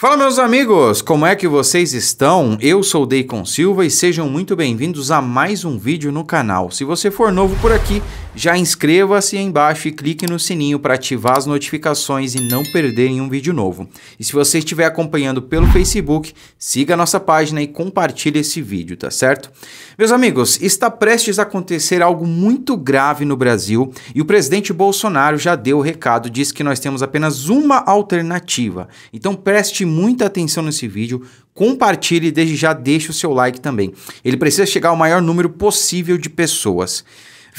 Fala, meus amigos! Como é que vocês estão? Eu sou Deicon Silva e sejam muito bem-vindos a mais um vídeo no canal. Se você for novo por aqui, já inscreva-se embaixo e clique no sininho para ativar as notificações e não perder nenhum vídeo novo. E se você estiver acompanhando pelo Facebook, siga a nossa página e compartilhe esse vídeo, tá certo? Meus amigos, está prestes a acontecer algo muito grave no Brasil e o presidente Bolsonaro já deu o recado, disse que nós temos apenas uma alternativa. Então preste muita atenção nesse vídeo, compartilhe e desde já deixe o seu like também. Ele precisa chegar ao maior número possível de pessoas.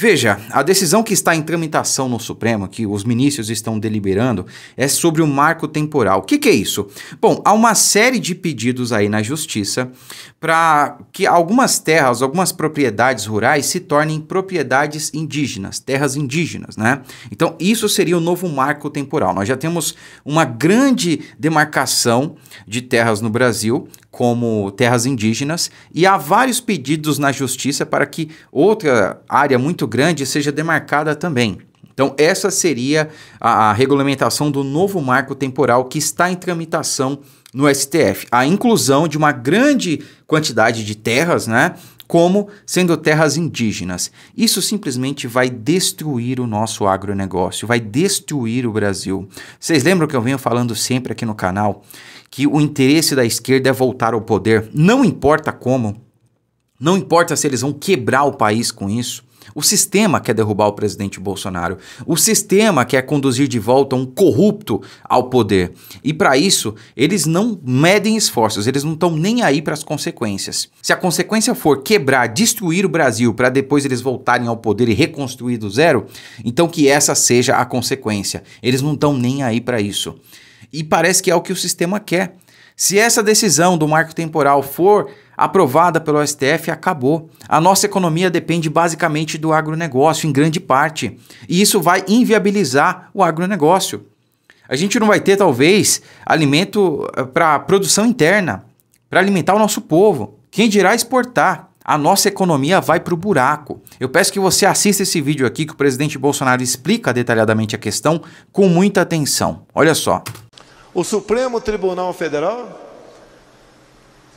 Veja, a decisão que está em tramitação no Supremo, que os ministros estão deliberando, é sobre o marco temporal. O que, que, é isso? Bom, há uma série de pedidos aí na Justiça para que algumas terras, algumas propriedades rurais se tornem propriedades indígenas, terras indígenas, né? Então, isso seria o novo marco temporal. Nós já temos uma grande demarcação de terras no Brasil como terras indígenas e há vários pedidos na Justiça para que outra área muito grande seja demarcada também. Então, essa seria a, a, regulamentação do novo marco temporal que está em tramitação no STF. A inclusão de uma grande quantidade de terras, né? Como sendo terras indígenas. Isso simplesmente vai destruir o nosso agronegócio, vai destruir o Brasil. Vocês lembram que eu venho falando sempre aqui no canal que o interesse da esquerda é voltar ao poder, não importa como, não importa se eles vão quebrar o país com isso. O sistema quer derrubar o presidente Bolsonaro. O sistema quer conduzir de volta um corrupto ao poder. E para isso, eles não medem esforços, eles não estão nem aí para as consequências. Se a consequência for quebrar, destruir o Brasil para depois eles voltarem ao poder e reconstruir do zero, então que essa seja a consequência. Eles não estão nem aí para isso. E parece que é o que o sistema quer. Se essa decisão do marco temporal for aprovada pelo STF acabou. A nossa economia depende basicamente do agronegócio, em grande parte. E isso vai inviabilizar o agronegócio. A gente não vai ter, talvez, alimento eh, para produção interna, para alimentar o nosso povo. Quem dirá exportar? a nossa economia vai para o buraco. Eu peço que você assista esse vídeo aqui que o presidente Bolsonaro explica detalhadamente a questão com muita atenção. Olha só. O Supremo Tribunal Federal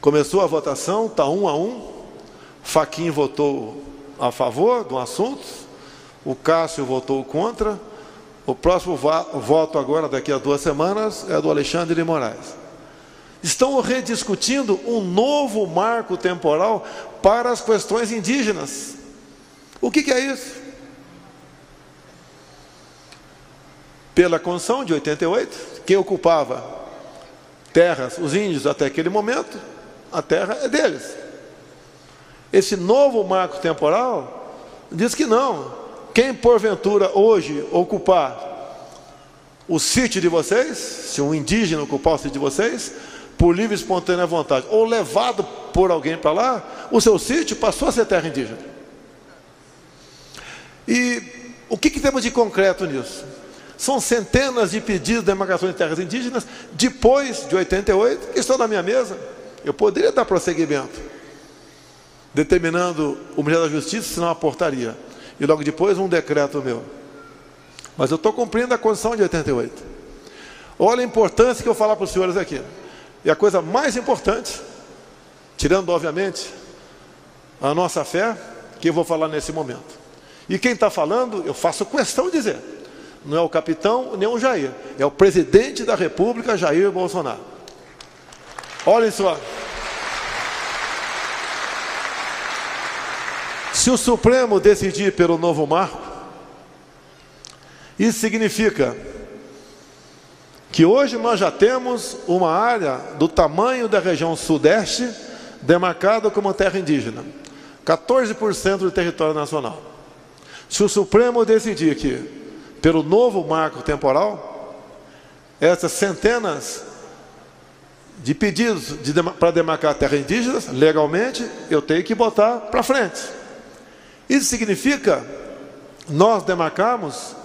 Começou a votação, está um a um. Faquin votou a favor do assunto, o Cássio votou contra. O próximo voto agora, daqui a duas semanas, é do Alexandre de Moraes. Estão rediscutindo um novo marco temporal para as questões indígenas. O que, que é isso? Pela Constituição de 88, quem ocupava terras, os índios até aquele momento, a terra é deles. Esse novo marco temporal diz que não. Quem porventura hoje ocupar o sítio de vocês, se um indígena ocupar o sítio de vocês, por livre e espontânea vontade, ou levado por alguém para lá, o seu sítio passou a ser terra indígena. E o que, que temos de concreto nisso? São centenas de pedidos de demarcação de terras indígenas, depois de 88, que estão na minha mesa. Eu poderia dar prosseguimento, determinando o Ministério da Justiça, senão uma portaria, e logo depois um decreto meu. Mas eu estou cumprindo a condição de 88. Olha a importância que eu falar para os senhores aqui. E a coisa mais importante, tirando, obviamente, a nossa fé, que eu vou falar nesse momento. E quem está falando, eu faço questão de dizer, não é o capitão nem o Jair, é o presidente da República, Jair Bolsonaro. Olhem só. Se o Supremo decidir pelo novo marco, isso significa que hoje nós já temos uma área do tamanho da região sudeste demarcada como terra indígena, 14% do território nacional. Se o Supremo decidir que, pelo novo marco temporal, essas centenas de pedidos de, para demarcar terra indígena, legalmente, eu tenho que botar para frente. Isso significa nós demarcarmos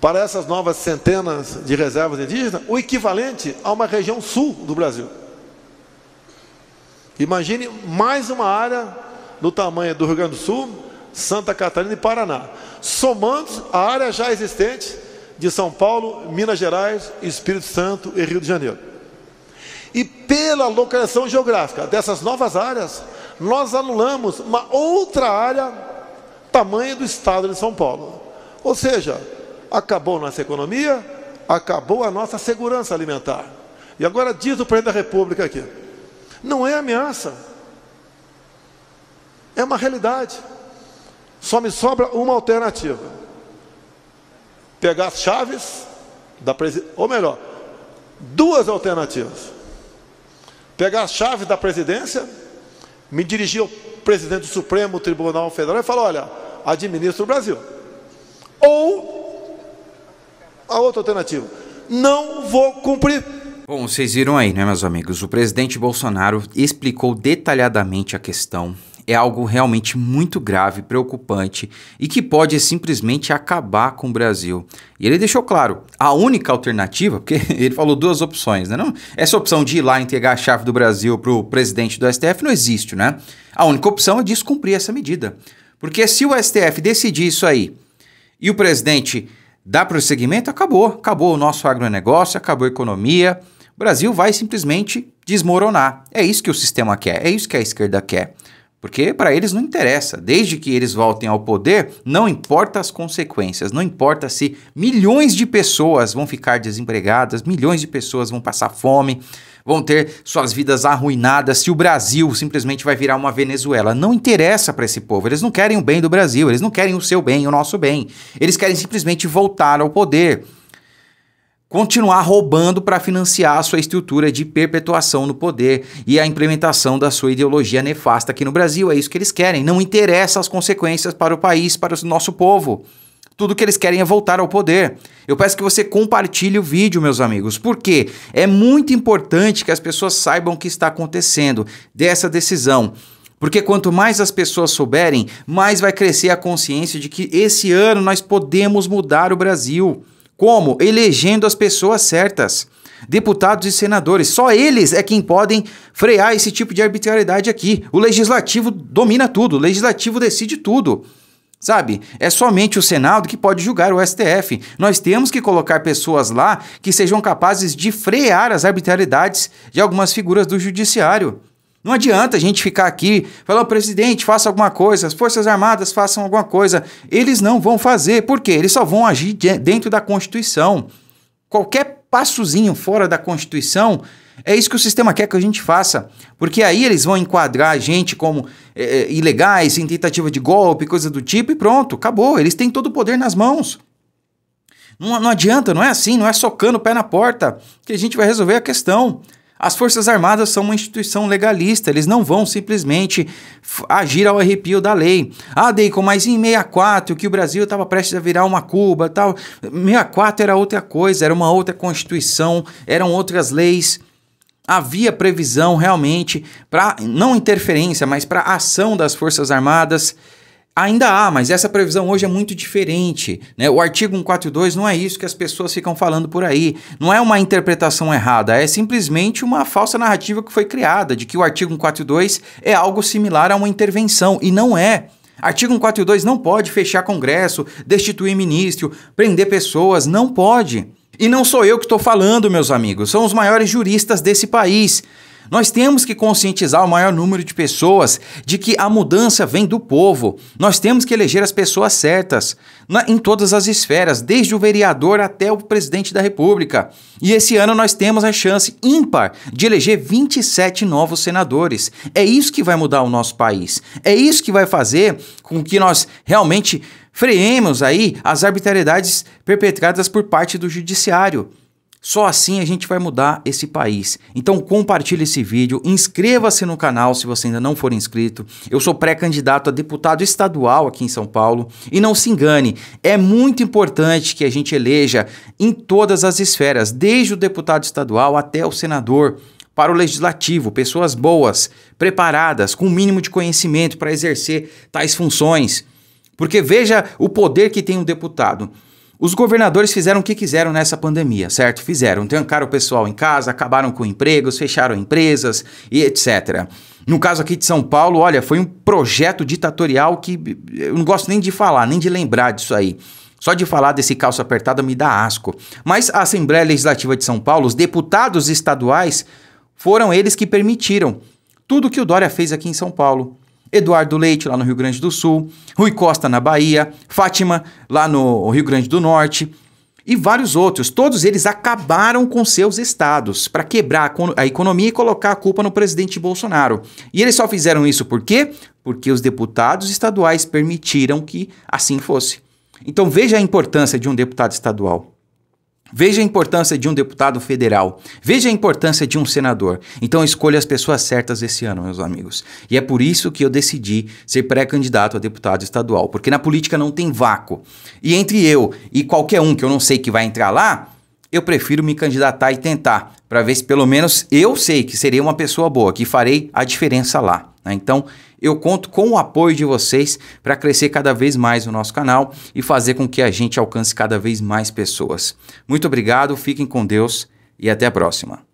para essas novas centenas de reservas indígenas o equivalente a uma região sul do Brasil. Imagine mais uma área do tamanho do Rio Grande do Sul, Santa Catarina e Paraná, somando a área já existente de São Paulo, Minas Gerais, Espírito Santo e Rio de Janeiro. E pela localização geográfica dessas novas áreas, nós anulamos uma outra área tamanho do estado de São Paulo. Ou seja, acabou nossa economia, acabou a nossa segurança alimentar. E agora diz o presidente da República aqui: não é ameaça, é uma realidade. Só me sobra uma alternativa: pegar as chaves da presidência, ou melhor, duas alternativas: pegar as chaves da presidência me dirigi ao presidente do Supremo Tribunal Federal e falou: olha, administra o Brasil. Ou a outra alternativa, não vou cumprir. Bom, vocês viram aí, né, meus amigos? O presidente Bolsonaro explicou detalhadamente a questão é algo realmente muito grave, preocupante e que pode simplesmente acabar com o Brasil. E ele deixou claro, a única alternativa, porque ele falou duas opções, né? Não, essa opção de ir lá entregar a chave do Brasil para o presidente do STF não existe, né? A única opção é descumprir essa medida. Porque se o STF decidir isso aí e o presidente dá prosseguimento, acabou. Acabou o nosso agronegócio, acabou a economia. O Brasil vai simplesmente desmoronar. É isso que o sistema quer, é isso que a esquerda quer. Porque para eles não interessa. Desde que eles voltem ao poder, não importa as consequências, não importa se milhões de pessoas vão ficar desempregadas, milhões de pessoas vão passar fome, vão ter suas vidas arruinadas, se o Brasil simplesmente vai virar uma Venezuela. Não interessa para esse povo. Eles não querem o bem do Brasil, eles não querem o seu bem, o nosso bem. Eles querem simplesmente voltar ao poder continuar roubando para financiar a sua estrutura de perpetuação no poder e a implementação da sua ideologia nefasta aqui no Brasil. É isso que eles querem. Não interessa as consequências para o país, para o nosso povo. Tudo que eles querem é voltar ao poder. Eu peço que você compartilhe o vídeo, meus amigos, porque é muito importante que as pessoas saibam o que está acontecendo dessa decisão. Porque quanto mais as pessoas souberem, mais vai crescer a consciência de que esse ano nós podemos mudar o Brasil. Como? Elegendo as pessoas certas, deputados e senadores. Só eles é quem podem frear esse tipo de arbitrariedade aqui. O legislativo domina tudo, o legislativo decide tudo. Sabe? É somente o Senado que pode julgar o STF. Nós temos que colocar pessoas lá que sejam capazes de frear as arbitrariedades de algumas figuras do judiciário. Não adianta a gente ficar aqui, falar, o presidente, faça alguma coisa, as Forças Armadas façam alguma coisa. Eles não vão fazer, por quê? Eles só vão agir dentro da Constituição. Qualquer passozinho fora da Constituição, é isso que o sistema quer que a gente faça. Porque aí eles vão enquadrar a gente como é, ilegais, em tentativa de golpe, coisa do tipo, e pronto, acabou. Eles têm todo o poder nas mãos. Não, não adianta, não é assim, não é socando o pé na porta que a gente vai resolver a questão. As Forças Armadas são uma instituição legalista, eles não vão simplesmente agir ao arrepio da lei. Ah, Deicon, mas em 64, que o Brasil estava prestes a virar uma Cuba, tal. 64 era outra coisa, era uma outra constituição, eram outras leis havia previsão realmente para não interferência, mas para ação das Forças Armadas Ainda há, mas essa previsão hoje é muito diferente. Né? O artigo 142 não é isso que as pessoas ficam falando por aí. Não é uma interpretação errada, é simplesmente uma falsa narrativa que foi criada de que o artigo 142 é algo similar a uma intervenção, e não é. Artigo 142 não pode fechar Congresso, destituir ministro, prender pessoas, não pode. E não sou eu que estou falando, meus amigos, são os maiores juristas desse país. Nós temos que conscientizar o maior número de pessoas de que a mudança vem do povo. Nós temos que eleger as pessoas certas na, em todas as esferas, desde o vereador até o presidente da República. E esse ano nós temos a chance ímpar de eleger 27 novos senadores. É isso que vai mudar o nosso país. É isso que vai fazer com que nós realmente freemos aí as arbitrariedades perpetradas por parte do judiciário. Só assim a gente vai mudar esse país. Então compartilhe esse vídeo, inscreva-se no canal se você ainda não for inscrito. Eu sou pré-candidato a deputado estadual aqui em São Paulo e não se engane, é muito importante que a gente eleja em todas as esferas, desde o deputado estadual até o senador para o legislativo, pessoas boas, preparadas, com o mínimo de conhecimento para exercer tais funções. Porque veja o poder que tem um deputado. Os governadores fizeram o que quiseram nessa pandemia, certo? Fizeram, trancaram o pessoal em casa, acabaram com empregos, fecharam empresas e etc. No caso aqui de São Paulo, olha, foi um projeto ditatorial que eu não gosto nem de falar, nem de lembrar disso aí. Só de falar desse calço apertado me dá asco. Mas a Assembleia Legislativa de São Paulo, os deputados estaduais, foram eles que permitiram tudo que o Dória fez aqui em São Paulo. Eduardo Leite, lá no Rio Grande do Sul, Rui Costa, na Bahia, Fátima, lá no Rio Grande do Norte, e vários outros. Todos eles acabaram com seus estados para quebrar a economia e colocar a culpa no presidente Bolsonaro. E eles só fizeram isso por quê? Porque os deputados estaduais permitiram que assim fosse. Então veja a importância de um deputado estadual. Veja a importância de um deputado federal. Veja a importância de um senador. Então escolha as pessoas certas esse ano, meus amigos. E é por isso que eu decidi ser pré-candidato a deputado estadual, porque na política não tem vácuo. E entre eu e qualquer um que eu não sei que vai entrar lá, eu prefiro me candidatar e tentar, para ver se pelo menos eu sei que serei uma pessoa boa, que farei a diferença lá. Né? Então, eu conto com o apoio de vocês para crescer cada vez mais o nosso canal e fazer com que a gente alcance cada vez mais pessoas. Muito obrigado, fiquem com Deus e até a próxima.